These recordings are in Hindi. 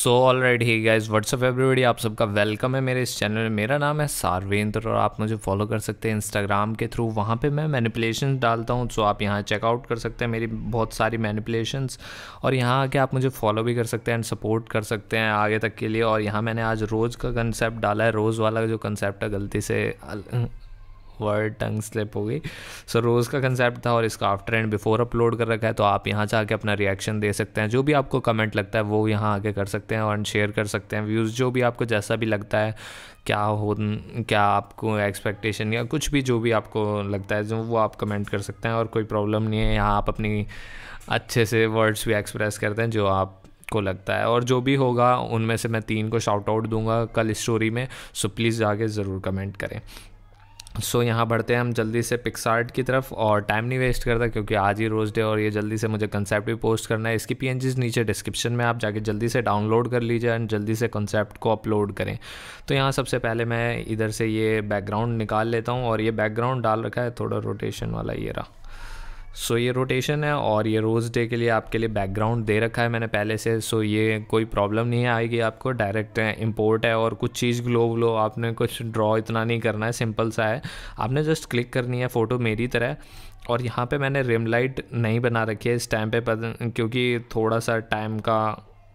सो all right hi guys what's up everybody आप सबका वेलकम है मेरे इस चैनल में मेरा नाम है सार्वेंद्र और आप मुझे फॉलो कर सकते हैं इंस्टाग्राम के थ्रू वहाँ पे मैं मैनिपुलेशन डालता हूँ सो आप यहाँ चेकआउट कर सकते हैं मेरी बहुत सारी मैनिपुलेशंस और यहाँ आके आप मुझे फॉलो भी कर सकते हैं एंड सपोर्ट कर सकते हैं आगे तक के लिए और यहाँ मैंने आज रोज़ का कंसेप्ट डाला है रोज़ वाला जो कंसेप्ट है गलती से वर्ड टंग स्लिप हो गई सो so, रोज़ का कंसेप्ट था और इसका आफ्टर एंड बिफोर अपलोड कर रखा है तो आप यहाँ जाके अपना रिएक्शन दे सकते हैं जो भी आपको कमेंट लगता है वो यहाँ आके कर सकते हैं और शेयर कर सकते हैं व्यूज़ जो भी आपको जैसा भी लगता है क्या हो क्या आपको एक्सपेक्टेशन या कुछ भी जो भी आपको लगता है जो वो आप कमेंट कर सकते हैं और कोई प्रॉब्लम नहीं है यहाँ आप अपनी अच्छे से वर्ड्स भी एक्सप्रेस करते हैं जो आप को लगता है और जो भी होगा उनमें से मैं तीन को शाउट आउट दूंगा कल स्टोरी में सो प्लीज़ जाके ज़रूर कमेंट करें सो so, यहाँ बढ़ते हैं हम जल्दी से पिक्सार्ट की तरफ और टाइम नहीं वेस्ट करता क्योंकि आज ही रोज़ डे और ये जल्दी से मुझे कंसेप्ट भी पोस्ट करना है इसकी पी नीचे डिस्क्रिप्शन में आप जाके जल्दी से डाउनलोड कर लीजिए एंड जल्दी से कंसेप्ट को अपलोड करें तो यहाँ सबसे पहले मैं इधर से ये बैकग्राउंड निकाल लेता हूँ और ये बैकग्राउंड डाल रखा है थोड़ा रोटेशन वाला ये रहा सो so, ये रोटेशन है और ये रोज़ डे के लिए आपके लिए बैकग्राउंड दे रखा है मैंने पहले से सो so, ये कोई प्रॉब्लम नहीं आएगी आपको डायरेक्ट इंपोर्ट है और कुछ चीज़ ग्लो व्लो आपने कुछ ड्रॉ इतना नहीं करना है सिंपल सा है आपने जस्ट क्लिक करनी है फ़ोटो मेरी तरह और यहाँ पे मैंने रिम लाइट नहीं बना रखी है इस टाइम पर क्योंकि थोड़ा सा टाइम का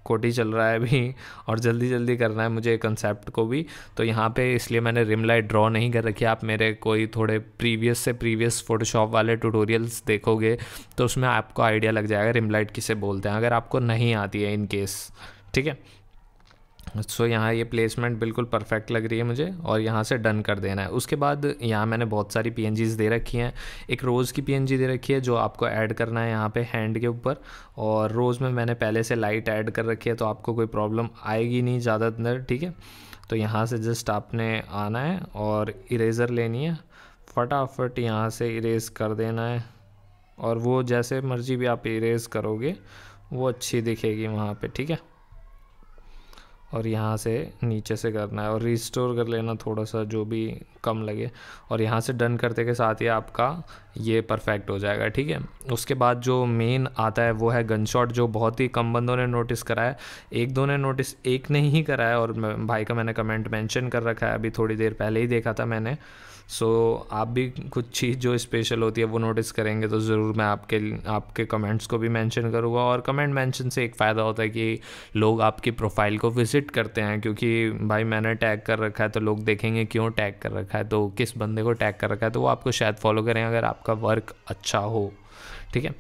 कोटी चल रहा है अभी और जल्दी जल्दी करना है मुझे कंसेप्ट को भी तो यहाँ पे इसलिए मैंने रिम लाइट ड्रॉ नहीं कर रखी आप मेरे कोई थोड़े प्रीवियस से प्रीवियस फोटोशॉप वाले ट्यूटोरियल्स देखोगे तो उसमें आपको आइडिया लग जाएगा रिम लाइट किसे बोलते हैं अगर आपको नहीं आती है इन केस ठीक है सो so, यहाँ ये प्लेसमेंट बिल्कुल परफेक्ट लग रही है मुझे और यहाँ से डन कर देना है उसके बाद यहाँ मैंने बहुत सारी पी दे रखी हैं एक रोज़ की पी दे रखी है जो आपको ऐड करना है यहाँ पे हैंड के ऊपर और रोज़ में मैंने पहले से लाइट ऐड कर रखी है तो आपको कोई प्रॉब्लम आएगी नहीं ज़्यादातर ठीक है तो यहाँ से जस्ट आपने आना है और इरेज़र लेनी है फटाफट यहाँ से इरेज़ कर देना है और वो जैसे मर्ज़ी भी आप इरेज़ करोगे वो अच्छी दिखेगी वहाँ पे ठीक है और यहाँ से नीचे से करना है और रिस्टोर कर लेना थोड़ा सा जो भी कम लगे और यहाँ से डन करते के साथ ही आपका ये परफेक्ट हो जाएगा ठीक है उसके बाद जो मेन आता है वो है गन शॉट जो बहुत ही कम बंदों ने नोटिस करा है एक दो ने नोटिस एक ने ही करा है और भाई का मैंने कमेंट मेंशन कर रखा है अभी थोड़ी देर पहले ही देखा था मैंने सो so, आप भी कुछ चीज़ जो स्पेशल होती है वो नोटिस करेंगे तो ज़रूर मैं आपके आपके कमेंट्स को भी मेंशन करूँगा और कमेंट मेंशन से एक फ़ायदा होता है कि लोग आपकी प्रोफाइल को विज़िट करते हैं क्योंकि भाई मैंने टैग कर रखा है तो लोग देखेंगे क्यों टैग कर रखा है तो किस बंदे को टैग कर रखा है तो वो आपको शायद फॉलो करें अगर आपका वर्क अच्छा हो ठीक है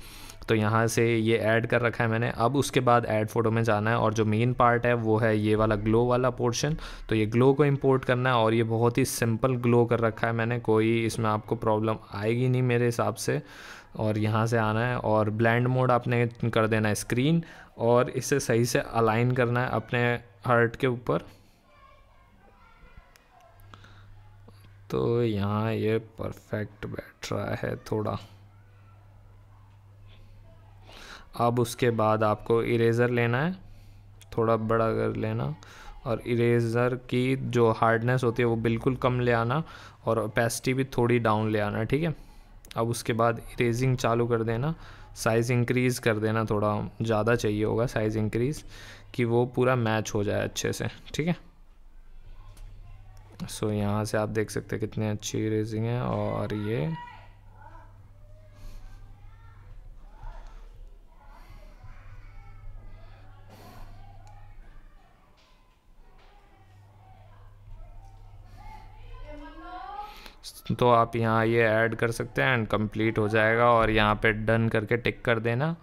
तो यहाँ से ये ऐड कर रखा है मैंने अब उसके बाद ऐड फोटो में जाना है और जो मेन पार्ट है वो है ये वाला ग्लो वाला पोर्शन तो ये ग्लो को इम्पोर्ट करना है और ये बहुत ही सिंपल ग्लो कर रखा है मैंने कोई इसमें आपको प्रॉब्लम आएगी नहीं मेरे हिसाब से और यहाँ से आना है और ब्लैंड मोड आपने कर देना है स्क्रीन और इसे सही से अलाइन करना है अपने हार्ट के ऊपर तो यहाँ ये परफेक्ट बैठ रहा है थोड़ा अब उसके बाद आपको इरेज़र लेना है थोड़ा बड़ा कर लेना और इरेज़र की जो हार्डनेस होती है वो बिल्कुल कम ले आना और ओपेसिटी भी थोड़ी डाउन ले आना ठीक है अब उसके बाद इरेजिंग चालू कर देना साइज़ इंक्रीज़ कर देना थोड़ा ज़्यादा चाहिए होगा साइज़ इंक्रीज़ कि वो पूरा मैच हो जाए अच्छे से ठीक है सो यहाँ से आप देख सकते हैं कितनी अच्छी इरेजिंग है और ये तो आप यहाँ ये ऐड कर सकते हैं एंड कंप्लीट हो जाएगा और यहाँ पे डन करके टिक कर देना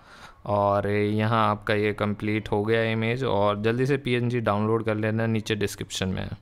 और यहाँ आपका ये कंप्लीट हो गया इमेज और जल्दी से पीएनजी डाउनलोड कर लेना नीचे डिस्क्रिप्शन में है